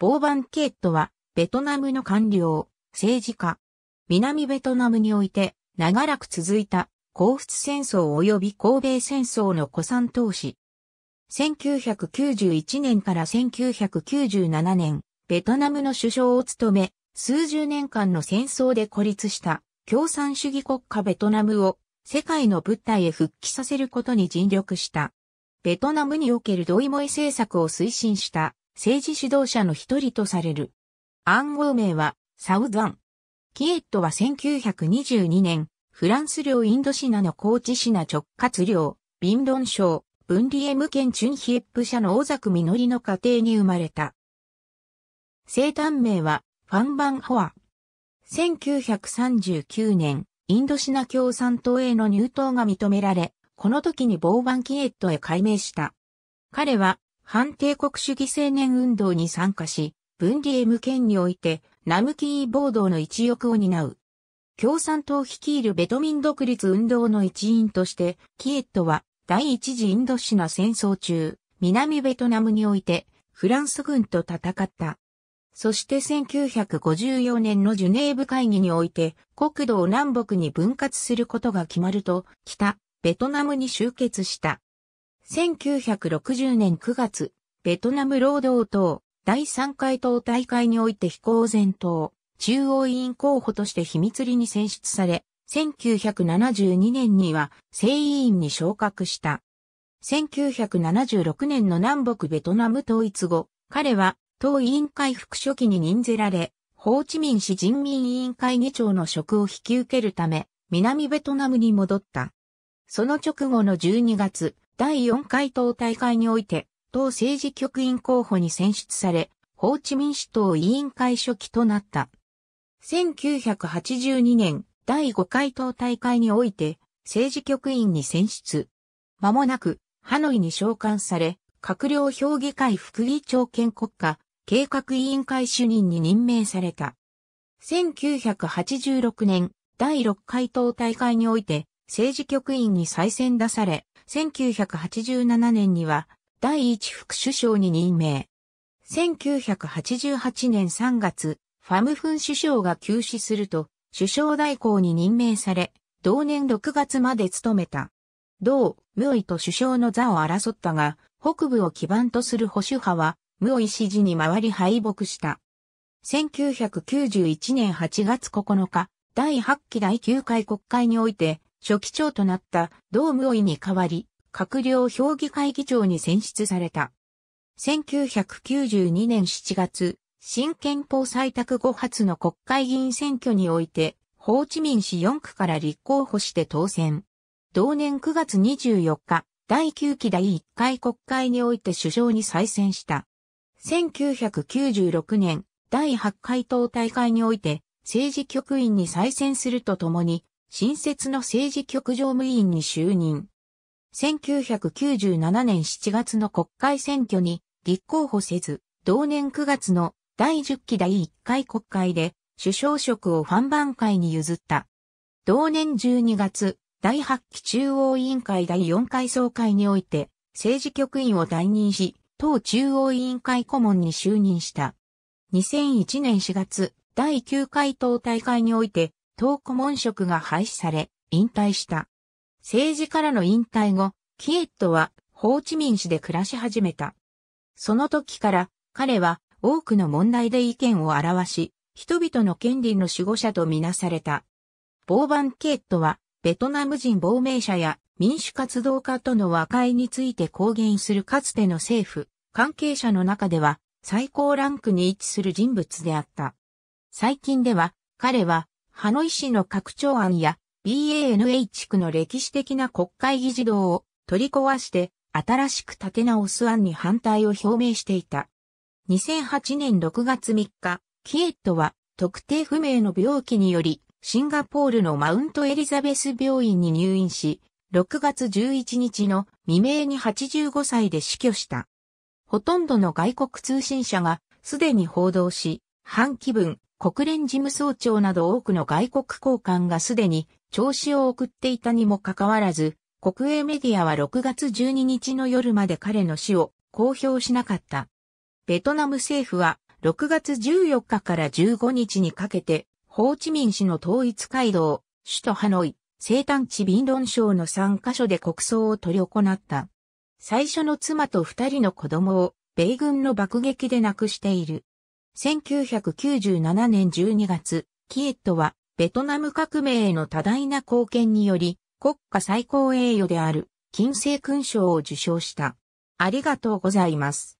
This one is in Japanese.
ボーバン・ケットは、ベトナムの官僚、政治家。南ベトナムにおいて、長らく続いた、皇室戦争及び神米戦争の古参投資。1991年から1997年、ベトナムの首相を務め、数十年間の戦争で孤立した共産主義国家ベトナムを世界の物体へ復帰させることに尽力した。ベトナムにおけるドイモイ政策を推進した政治指導者の一人とされる。暗号名はサウザン。キエットは1922年、フランス領インドシナの高知シナ直轄領、ビンロン省、リエム県チュンヒエップ社の大作実の家庭に生まれた。生誕名はファンバンホア。1939年、インドシナ共産党への入党が認められ、この時にボーバンキエットへ改名した。彼は反帝国主義青年運動に参加し、文理 M 県において、ナムキー暴動の一翼を担う。共産党率いるベトミン独立運動の一員として、キエットは第一次インドシナ戦争中、南ベトナムにおいて、フランス軍と戦った。そして1954年のジュネーブ会議において、国土を南北に分割することが決まると、北、ベトナムに集結した。1960年9月、ベトナム労働党第3回党大会において非公然党中央委員候補として秘密裏に選出され、1972年には正委員に昇格した。1976年の南北ベトナム統一後、彼は党委員会副書記に任ぜられ、ホーチミン市人民委員会議長の職を引き受けるため、南ベトナムに戻った。その直後の12月、第4回党大会において、党政治局員候補に選出され、法治民主党委員会初期となった。1982年、第5回党大会において、政治局員に選出。間もなく、ハノイに召喚され、閣僚評議会副議長兼国家、計画委員会主任に任命された。1986年、第6回党大会において、政治局員に再選出され、1987年には第一副首相に任命。1988年3月、ファム・フン首相が休止すると、首相代行に任命され、同年6月まで務めた。同、ムオイと首相の座を争ったが、北部を基盤とする保守派は、ムオイ支持に回り敗北した。1991年8月9日、第8期第9回国会において、初期長となったドームオイに代わり、閣僚評議会議長に選出された。1992年7月、新憲法採択後初の国会議員選挙において、ホーチミン市4区から立候補して当選。同年9月24日、第9期第1回国会において首相に再選した。1996年、第8回党大会において、政治局員に再選するとともに、新設の政治局常務委員に就任。1997年7月の国会選挙に立候補せず、同年9月の第10期第1回国会で首相職をファンバン会に譲った。同年12月、第8期中央委員会第4回総会において、政治局員を代任し、党中央委員会顧問に就任した。2001年4月、第9回党大会において、党顧問職が廃止され、引退した。政治からの引退後、キエットはホーチミン市で暮らし始めた。その時から彼は多くの問題で意見を表し、人々の権利の守護者とみなされた。ボーバン・キエットはベトナム人亡命者や民主活動家との和解について公言するかつての政府、関係者の中では最高ランクに位置する人物であった。最近では彼はハノイ市の拡張案や BANH 区の歴史的な国会議事堂を取り壊して新しく建て直す案に反対を表明していた。2008年6月3日、キエットは特定不明の病気によりシンガポールのマウントエリザベス病院に入院し、6月11日の未明に85歳で死去した。ほとんどの外国通信社がすでに報道し、半気分国連事務総長など多くの外国高官がすでに調子を送っていたにもかかわらず、国営メディアは6月12日の夜まで彼の死を公表しなかった。ベトナム政府は6月14日から15日にかけて、ホーチミン市の統一街道、首都ハノイ、生誕地ビンロン省の3カ所で国葬を取り行った。最初の妻と2人の子供を米軍の爆撃で亡くしている。1997年12月、キエットはベトナム革命への多大な貢献により国家最高栄誉である金星勲章を受章した。ありがとうございます。